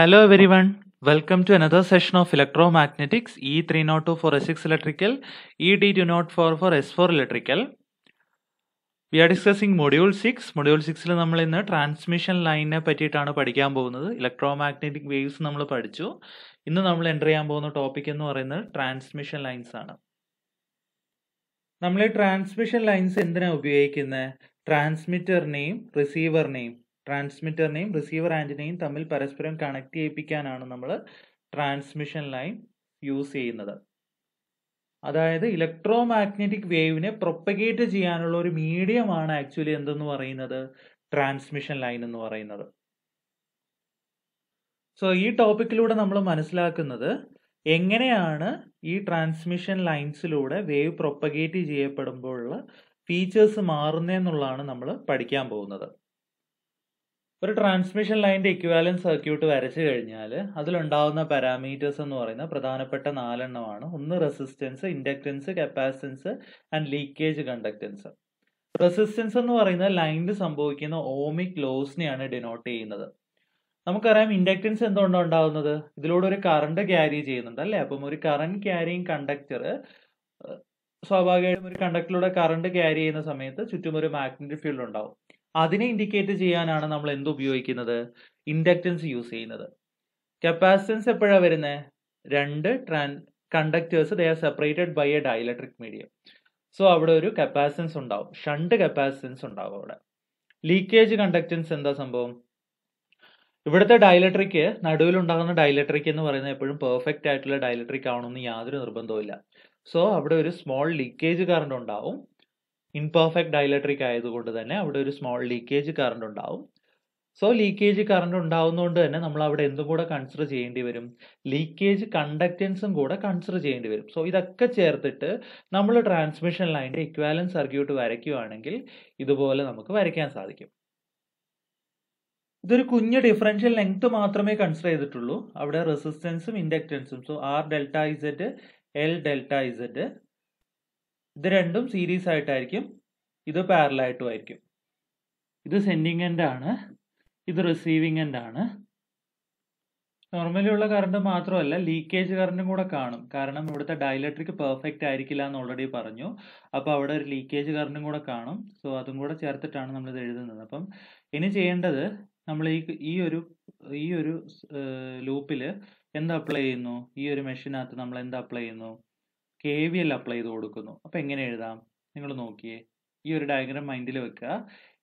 Hello everyone, welcome to another session of electromagnetics E302 for S6 electrical, ED204 for S4 electrical. We are discussing module six module സിക്സിൽ നമ്മൾ ഇന്ന് transmission ലൈനിനെ പറ്റിയിട്ടാണ് പഠിക്കാൻ പോകുന്നത് electro magnetic waves നമ്മൾ പഠിച്ചു ഇന്ന് നമ്മൾ എൻ്റർ ചെയ്യാൻ പോകുന്ന ടോപ്പിക് എന്ന് പറയുന്നത് ട്രാൻസ്മിഷൻ ലൈൻസ് ആണ് നമ്മൾ ഈ ട്രാൻസ്മിഷൻ ലൈൻസ് എന്തിനാണ് ഉപയോഗിക്കുന്നത് ട്രാൻസ്മിറ്ററിനെയും റിസീവറിനെയും ട്രാൻസ്മിറ്ററിനെയും റിസീവർ ആൻറ്റിനെയും തമ്മിൽ പരസ്പരം കണക്ട് ചെയ്യിപ്പിക്കാനാണ് നമ്മൾ ട്രാൻസ്മിഷൻ ലൈൻ യൂസ് ചെയ്യുന്നത് അതായത് ഇലക്ട്രോ മാഗ്നറ്റിക് വേവിനെ പ്രൊപ്പഗേറ്റ് ചെയ്യാനുള്ള ഒരു മീഡിയമാണ് ആക്ച്വലി എന്തെന്ന് പറയുന്നത് ട്രാൻസ്മിഷൻ ലൈൻ എന്ന് പറയുന്നത് സോ ഈ ടോപ്പിക്കിലൂടെ നമ്മൾ മനസ്സിലാക്കുന്നത് എങ്ങനെയാണ് ഈ ട്രാൻസ്മിഷൻ ലൈൻസിലൂടെ വേവ് പ്രൊപ്പഗേറ്റ് ചെയ്യപ്പെടുമ്പോഴുള്ള ഫീച്ചേഴ്സ് മാറുന്നതെന്നുള്ളതാണ് നമ്മൾ പഠിക്കാൻ പോകുന്നത് ഒരു ട്രാൻസ്മിഷൻ ലൈൻ്റെ ഇക്വാലൻസ് സർക്യൂട്ട് വരച്ചു കഴിഞ്ഞാൽ അതിലുണ്ടാകുന്ന പാരാമീറ്റേഴ്സ് എന്ന് പറയുന്ന പ്രധാനപ്പെട്ട നാലെണ്ണമാണ് ഒന്ന് resistance inductance capacitance and leakage conductance resistance എന്ന് പറയുന്ന ലൈനിൽ സംഭവിക്കുന്ന ഓമിക് ലോസിനെയാണ് ഡിനോട്ട് ചെയ്യുന്നത് നമുക്കറിയാം ഇൻഡക്റ്റൻസ് എന്തുകൊണ്ടാണ് ഉണ്ടാവുന്നത് ഇതിലൂടെ ഒരു കറണ്ട് ക്യാരി ചെയ്യുന്നുണ്ട് അല്ലേ അപ്പം ഒരു കറണ്ട് ക്യാരിങ് കണ്ടക്ടർ സ്വാഭാവികമായിട്ടും ഒരു കണ്ടക്ടറിലൂടെ കറണ്ട് ക്യാരി ചെയ്യുന്ന സമയത്ത് ചുറ്റും ഒരു മാഗ്നറ്റിക് ഫീൽഡ് ഉണ്ടാവും അതിനെ ഇൻഡിക്കേറ്റ് ചെയ്യാനാണ് നമ്മൾ എന്ത് ഉപയോഗിക്കുന്നത് ഇൻഡക്റ്റൻസ് യൂസ് ചെയ്യുന്നത് കപ്പാസിറ്റൻസ് എപ്പോഴാണ് വരുന്നത് രണ്ട് ട്രാൻ conductors they are separated by a dielectric medium so അവിടെ ഒരു കപ്പാസിറ്റൻസ് ഉണ്ടാവും ഷണ്ട് കപ്പാസിറ്റൻസ് ഉണ്ടാവും അവിടെ ലീക്കേജ് കണ്ടക്ടൻസ് എന്താ സംഭവം ഇവിടുത്തെ ഡയലക്ട്രിക്ക് നടുവിലുണ്ടാകുന്ന ഡയലക്ട്രിക് എന്ന് പറയുന്നത് എപ്പോഴും പെർഫെക്റ്റ് ആയിട്ടുള്ള ഡയലക്ട്രിക് ആവണമെന്ന് യാതൊരു ഇല്ല സോ അവിടെ ഒരു സ്മോൾ ലീക്കേജ് കറണ്ട് ഉണ്ടാവും ഇൻപെർഫെക്റ്റ് ഡയലക്ട്രിക് ആയതുകൊണ്ട് തന്നെ അവിടെ ഒരു സ്മോൾ ലീക്കേജ് കറണ്ട് ഉണ്ടാവും സോ ലീക്കേജ് കറണ്ട് ഉണ്ടാവുന്നതുകൊണ്ട് തന്നെ നമ്മൾ അവിടെ എന്തും കൂടെ കൺസിഡർ ചെയ്യേണ്ടി വരും ലീക്കേജ് കണ്ടക്റ്റൻസും കൂടെ കൺസിഡർ ചെയ്യേണ്ടി വരും സോ ഇതൊക്കെ ചേർത്തിട്ട് നമ്മൾ ട്രാൻസ്മിഷൻ ലൈനിന്റെ ഇക്വാലൻസ് സർക്യൂട്ട് വരയ്ക്കുകയാണെങ്കിൽ ഇതുപോലെ നമുക്ക് വരയ്ക്കാൻ സാധിക്കും ഇതൊരു കുഞ്ഞ് ഡിഫറൻഷ്യൽ ലെങ്ത് മാത്രമേ കൺസിഡർ ചെയ്തിട്ടുള്ളൂ അവിടെ റെസിസ്റ്റൻസും ഇൻഡക്റ്റൻസും so R delta Z L delta Z ഇത് രണ്ടും സീരീസ് ആയിട്ടായിരിക്കും ഇത് പാരലായിട്ടും ആയിരിക്കും ഇത് സെൻഡിങ് എൻഡ് ആണ് ഇത് റിസീവിങ് എൻഡ് ആണ് നോർമലി ഉള്ള കറണ്ട് മാത്രമല്ല ലീക്കേജ് കറണ്ടും കൂടെ കാണും കാരണം ഇവിടുത്തെ ഡയലക്ട്രിക് പെർഫെക്റ്റ് ആയിരിക്കില്ല എന്ന് ഓൾറെഡി പറഞ്ഞു അപ്പോൾ അവിടെ ഒരു ലീക്കേജ് കറണ്ടും കൂടെ കാണും സോ അതും കൂടെ ചേർത്തിട്ടാണ് നമ്മൾ ഇത് എഴുതുന്നത് അപ്പം ഇനി ചെയ്യേണ്ടത് നമ്മൾ ഈ ഈ ഒരു ഈ ഒരു ലൂപ്പിൽ എന്ത് അപ്ലൈ ചെയ്യുന്നു ഈ ഒരു മെഷീനകത്ത് നമ്മൾ എന്ത് അപ്ലൈ ചെയ്യുന്നു കെ വി എൽ അപ്ലൈ ചെയ്ത് കൊടുക്കുന്നു അപ്പോൾ എങ്ങനെ എഴുതാം നിങ്ങൾ നോക്കിയേ ഈ ഒരു ഡയഗ്രാം മൈൻഡിൽ വെക്കുക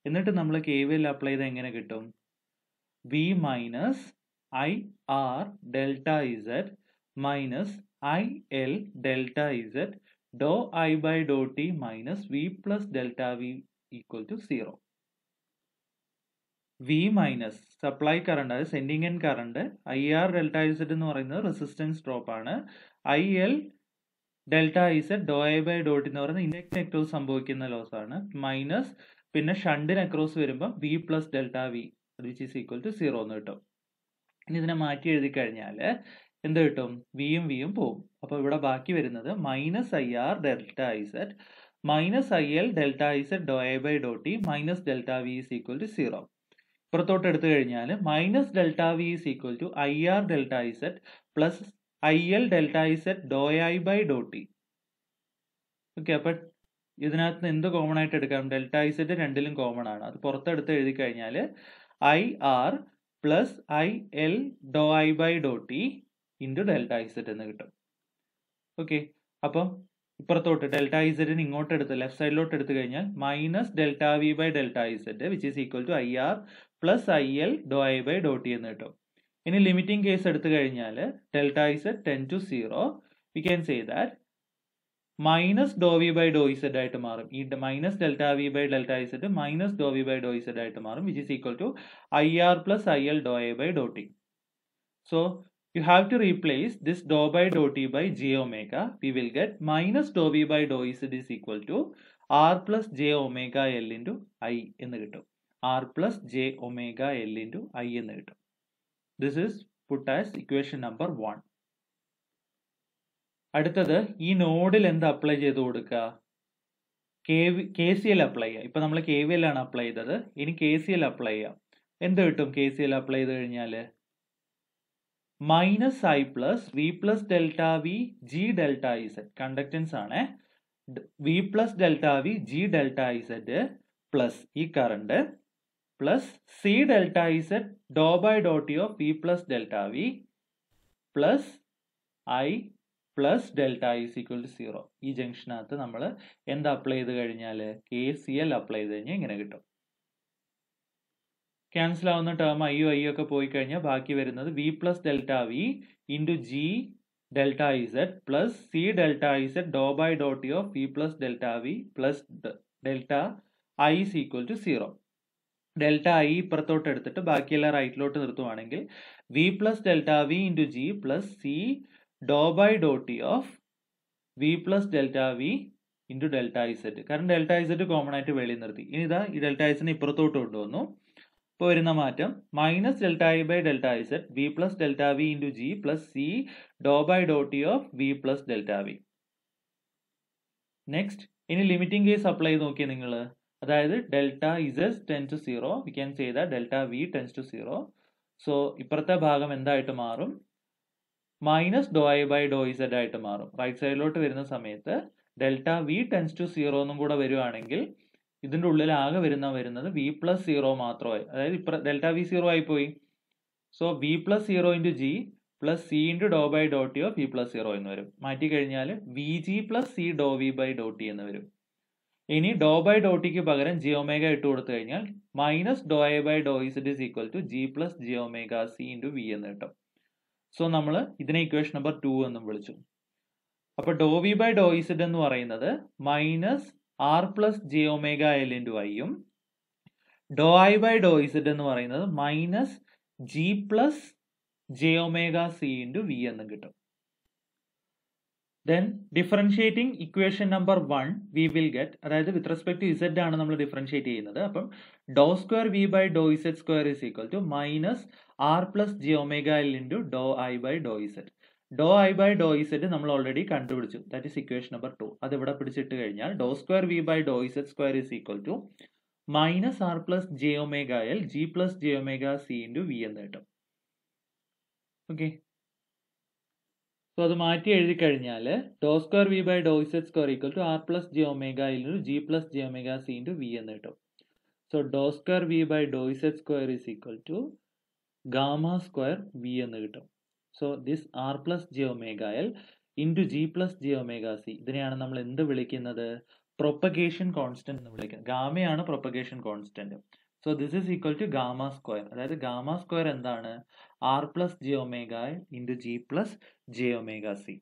എന്നിട്ട് നമ്മൾ കെ വി എൽ അപ്ലൈ ചെയ്ത് എങ്ങനെ കിട്ടും V minus I R delta Z minus I L delta Z do I by do T minus V plus delta V equal to zero V minus supply current അതായത് sending end current I R delta Z എന്ന് പറയുന്നത് resistance drop ആണ് I L delta Z do a by dot എന്ന് പറയുന്നത് induct across സംഭവിക്കുന്ന loss ആണ് minus പിന്നെ ഷണ്ടിന് അക്രോസ് വരുമ്പോൾ V plus delta V which is equal to zero എന്ന് കിട്ടും ഇനി ഇതിനെ മാറ്റി എഴുതി കഴിഞ്ഞാൽ എന്ത് കിട്ടും വിയും വിയും പോവും അപ്പോൾ ഇവിടെ ബാക്കി വരുന്നത് minus I R delta I Z minus I L delta I Z do a by dot e e, minus delta V is equal to zero പുറത്തോട്ട് എടുത്തു കഴിഞ്ഞാൽ minus delta V is equal to I R delta I Z plus I L delta I Z do I by do T okay അപ്പൊ ഇതിനകത്ത് നിന്ന് എന്ത് common ആയിട്ട് എടുക്കാം delta I Z രണ്ടിലും കോമൺ ആണ് അത് പുറത്തെടുത്ത് എഴുതി കഴിഞ്ഞാൽ I R plus I L do I by do T into delta I Z എന്ന് കിട്ടും ഓക്കെ അപ്പം ഇപ്പുറത്തോട്ട് ഡെൽറ്റ ഐ സെറ്റിന് ഇങ്ങോട്ട് എടുത്ത് ലെഫ്റ്റ് സൈഡിലോട്ട് എടുത്തു കഴിഞ്ഞാൽ minus delta V by delta I Z which is equal to I R plus I L do I by do T എന്ന് കിട്ടും ഇനി ലിമിറ്റിംഗ് കേസ് എടുത്തു കഴിഞ്ഞാൽ delta Z tends to zero we can say that minus do V by do Z ആയിട്ട് മാറും ഈ minus delta V by delta Z minus do V by do Z ആയിട്ട് മാറും which is equal to I R plus I L do a by do T so you have to replace this dou by dou t by j omega we will get minus dou v by dou z is equal to r plus j L into I എന്ന് കിട്ടും R r plus j L into I എന്ന് കിട്ടും this is put as equation number one അടുത്തത് ഈ നോഡിൽ എന്ത് apply ചെയ്ത് കൊടുക്കുക K K C L apply ചെയ്യാം ഇപ്പം നമ്മൾ കെ വി എൽ ആണ് അപ്ലൈ ചെയ്തത് ഇനി കെ സി എൽ അപ്ലൈ ചെയ്യാം എന്ത് കിട്ടും കെ സി എൽ അപ്ലൈ ചെയ്ത് കഴിഞ്ഞാൽ minus I plus V plus delta V G delta I Z conductance ആണ് V plus delta V G delta I Z plus ഈ current plus C delta Z do by dot e of P plus delta V plus I plus delta is equal to zero ഈ ജംഗ്ഷനകത്ത് നമ്മൾ എന്ത് apply ചെയ്ത് കഴിഞ്ഞാൽ K C L apply ചെയ്ത് കഴിഞ്ഞാൽ ഇങ്ങനെ കിട്ടും ക്യാൻസൽ ആവുന്ന ടേം ഐ ഐ ഒക്കെ പോയി കഴിഞ്ഞാൽ ബാക്കി വരുന്നത് V plus delta V into G delta Z plus C delta Z do by dot e of P plus delta V plus delta I is equal to zero delta I ഇപ്പുറത്തോട്ട് എടുത്തിട്ട് ബാക്കിയെല്ലാം റൈറ്റിലോട്ട് നിർത്തുവാണെങ്കിൽ V plus delta V into G plus C do by do T of V plus delta V into delta Z കാരണം delta ഇസെറ്റ് common ആയിട്ട് വെളിയിൽ നിർത്തി ഇനി ഇതാ ഈ ഡെൽറ്റ ഇസിനെ ഇപ്പുറത്തോട്ട് കൊണ്ടുവന്നു ഇപ്പോൾ വരുന്ന മാറ്റം minus delta I by delta I Z V plus delta V into G plus C do by do T of V plus delta V next ഇനി ലിമിറ്റിംഗ് കേസ് അപ്ലൈ നോക്കിയേ നിങ്ങൾ അതായത് delta S tends to zero we can say the delta V tends to zero so ഇപ്പുറത്തെ ഭാഗം എന്തായിട്ട് മാറും minus do I by do Z ആയിട്ട് മാറും റൈറ്റ് സൈഡിലോട്ട് വരുന്ന സമയത്ത് delta V tends to zero എന്നും കൂടെ വരുവാണെങ്കിൽ ഇതിൻ്റെ ഉള്ളിൽ ആകെ വരുന്ന വരുന്നത് വി പ്ലസ് സീറോ മാത്രമായി അതായത് ഇപ്പ ഡെൽറ്റ വി സീറോ ആയിപ്പോയി so V plus zero into G plus C into do by T of V plus zero എന്ന് വരും മാറ്റി കഴിഞ്ഞാൽ V G plus C do V by T എന്ന് വരും ഇനി ഡോ ബൈ ഡോ ടിക്ക് പകരം ജി ഒമേഗ ഇട്ട് കൊടുത്തു കഴിഞ്ഞാൽ minus do a by do is is equal to G plus G omega C into V എന്ന് കിട്ടും സോ നമ്മൾ ഇതിനെ ഇക്വേഷൻ നമ്പർ ടു എന്നും വിളിച്ചു അപ്പോൾ do V by do Z എന്ന് പറയുന്നത് minus R plus G omega L into ഐയും do I by do Z എന്ന് പറയുന്നത് minus G plus J omega C into V എന്നും കിട്ടും then differentiating equation number one we will get അതായത് with respect to Z ആണ് നമ്മൾ differentiate ചെയ്യുന്നത് അപ്പം do square V by do Z square is equal to minus R plus G omega L into do I by do Z do I by do Z നമ്മൾ already കണ്ടുപിടിച്ചു that is equation number two അത് ഇവിടെ പിടിച്ചിട്ട് കഴിഞ്ഞാൽ do square V by do Z square is equal to minus R plus J omega L G plus J omega C into V എന്ന് കിട്ടും okay so അത് മാറ്റി എഴുതി കഴിഞ്ഞാൽ do square V by do Z square equal to R plus G omega into G plus G omega C into V എന്ന് കിട്ടും so do square V by do Z square is equal to gamma square V എന്ന് കിട്ടും so this R plus G omega L into G plus G omega C ഇതിനെയാണ് നമ്മൾ എന്ത് വിളിക്കുന്നത് propagation constant എന്ന് വിളിക്കുന്നത് ഗാമയാണ് propagation constant so this is equal to gamma square അതായത് ഗാമ സ്ക്വയർ എന്താണ് R plus J omega into G plus J omega C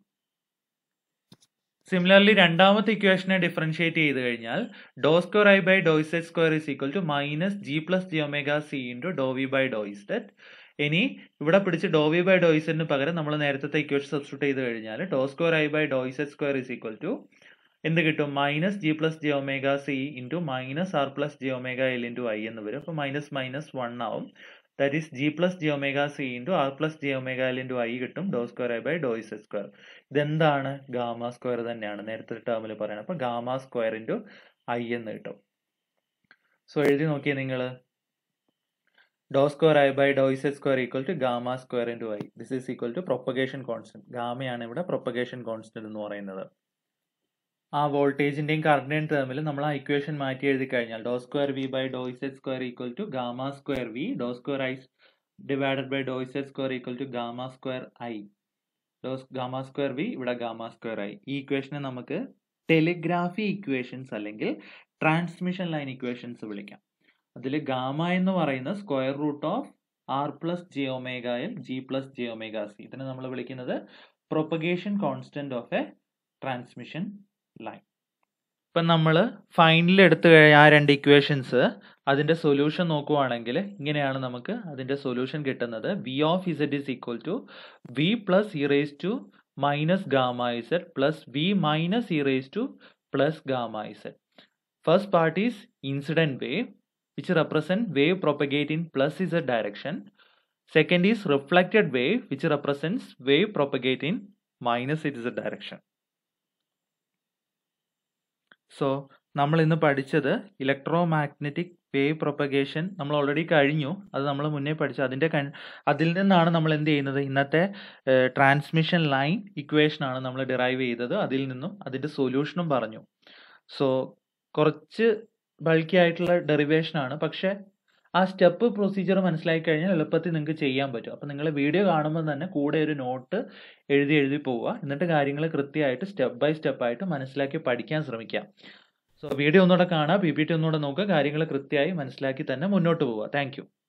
similarly രണ്ടാമത്തെ ഇക്വേഷനെ ഡിഫറൻഷിയേറ്റ് ചെയ്ത് കഴിഞ്ഞാൽ do square I by do Z square is equal to minus G plus G omega C into do V by do Z ഇനി ഇവിടെ പിടിച്ച് ഡോ V by ഡോയിസെറ്റിന് പകരം നമ്മൾ നേരത്തെ ഇക്വേഷൻ സബ്സ്റ്റിറ്റ് ചെയ്ത് കഴിഞ്ഞാൽ do square I by do Z square is equal to എന്ത് കിട്ടും minus G plus G omega C into minus R plus G omega L into I എന്ന് വരും അപ്പോൾ മൈനസ് മൈനസ് വൺ ആവും that is G plus G omega C into R plus G omega L into I കിട്ടും do square I by do Z square ഇതെന്താണ് gamma square തന്നെയാണ് നേരത്തെ ടേമിൽ പറയുന്നത് അപ്പോൾ ഗാമ സ്ക്വയർ ഇൻറ്റു ഐ എന്ന് കിട്ടും സോ എഴുതി നോക്കിയേ നിങ്ങൾ do square I by do Z square equal to gamma square into I this is equal to propagation constant ഗാമയാണ് ഇവിടെ പ്രൊപ്പഗേഷൻ കോൺസ്റ്റന്റ് എന്ന് പറയുന്നത് ആ വോൾട്ടേജിന്റെയും കറണ്ടിന്റെയും ടേമിൽ നമ്മൾ ആ ഇക്വേഷൻ മാറ്റി എഴുതി കഴിഞ്ഞാൽ do square V by do Z square equal to gamma square V do square I divided by do Z square equal to gamma square I do gamma square V ഇവിടെ ഗാമ സ്ക്വയർ ഐ ഈ ഇക്വേഷനെ നമുക്ക് telegraphy equations അല്ലെങ്കിൽ transmission line equations വിളിക്കാം അതിൽ gamma എന്ന് പറയുന്ന square root of R plus G ഒമേഗയിൽ G plus G omega C ഇതിനെ നമ്മൾ വിളിക്കുന്നത് propagation constant of A transmission line ഇപ്പം നമ്മൾ ഫൈനൽ എടുത്തു കഴിഞ്ഞ ആ രണ്ട് ഇക്വേഷൻസ് അതിൻ്റെ സൊല്യൂഷൻ നോക്കുവാണെങ്കിൽ ഇങ്ങനെയാണ് നമുക്ക് അതിൻ്റെ സൊല്യൂഷൻ കിട്ടുന്നത് V of Z is equal to V plus erase to minus gamma Z plus V minus erase to plus gamma Z first part is incident wave which represent wave propagate in plus Z direction second is reflected wave which represents wave propagate in minus it Z direction so നമ്മൾ ഇന്ന് പഠിച്ചത് electromagnetic wave propagation നമ്മൾ already കഴിഞ്ഞു അത് നമ്മൾ മുന്നേ പഠിച്ചു അതിൻ്റെ കൺ അതിൽ നിന്നാണ് നമ്മൾ എന്ത് ചെയ്യുന്നത് ഇന്നത്തെ ട്രാൻസ്മിഷൻ ലൈൻ ഇക്വേഷനാണ് നമ്മൾ ഡിറൈവ് ചെയ്തത് അതിൽ നിന്നും അതിൻ്റെ സൊല്യൂഷനും പറഞ്ഞു സോ കുറച്ച് ബൾക്കി ആയിട്ടുള്ള ഡെറിവേഷനാണ് പക്ഷേ ആ സ്റ്റെപ്പ് പ്രൊസീജിയർ മനസ്സിലാക്കി കഴിഞ്ഞാൽ എളുപ്പത്തിൽ നിങ്ങൾക്ക് ചെയ്യാൻ പറ്റും അപ്പോൾ നിങ്ങൾ വീഡിയോ കാണുമ്പോൾ തന്നെ കൂടെ ഒരു നോട്ട് എഴുതി എഴുതി പോവുക എന്നിട്ട് കാര്യങ്ങൾ കൃത്യമായിട്ട് സ്റ്റെപ്പ് ബൈ സ്റ്റെപ്പ് ആയിട്ട് മനസ്സിലാക്കി പഠിക്കാൻ ശ്രമിക്കാം സോ വീഡിയോ ഒന്നുകൂടെ കാണുക പി പി ടി ഒന്നുകൂടെ നോക്കുക കാര്യങ്ങൾ കൃത്യമായി മനസ്സിലാക്കി തന്നെ മുന്നോട്ട് പോവുക താങ്ക്